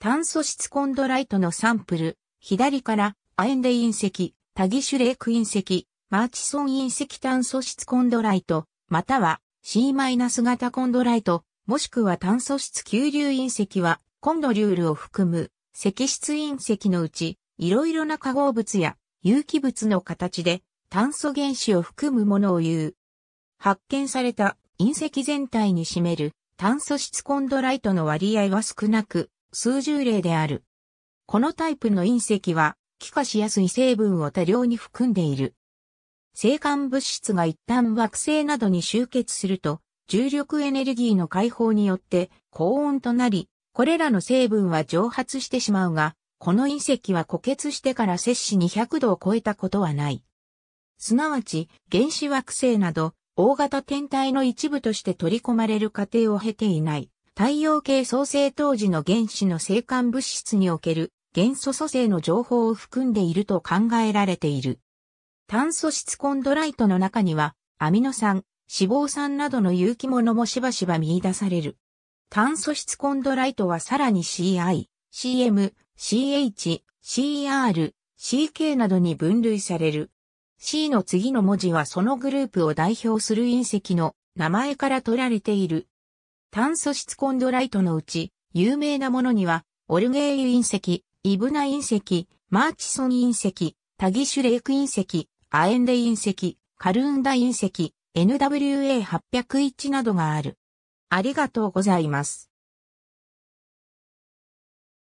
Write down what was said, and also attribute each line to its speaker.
Speaker 1: 炭素質コンドライトのサンプル、左からアエンデ隕石、タギシュレーク隕石、マーチソン隕石炭素質コンドライト、または C- 型コンドライト、もしくは炭素質急流隕石は、コンドリュールを含む石質隕石のうち、いろいろな化合物や有機物の形で炭素原子を含むものを言う。発見された隕石全体に占める炭素質コンドライトの割合は少なく、数十例である。このタイプの隕石は、気化しやすい成分を多量に含んでいる。生還物質が一旦惑星などに集結すると、重力エネルギーの解放によって高温となり、これらの成分は蒸発してしまうが、この隕石は固結してから摂氏200度を超えたことはない。すなわち、原始惑星など、大型天体の一部として取り込まれる過程を経ていない。太陽系創生当時の原子の生還物質における元素組成の情報を含んでいると考えられている。炭素質コンドライトの中には、アミノ酸、脂肪酸などの有機物もしばしば見出される。炭素質コンドライトはさらに CI、CM、CH、CR、CK などに分類される。C の次の文字はそのグループを代表する隕石の名前から取られている炭素質コンドライトのうち、有名なものには、オルゲイユ隕石、イブナ隕石、マーチソン隕石、タギシュレイク隕石、アエンデ隕石、カルンダ隕石、NWA801 などがある。ありがとうございます。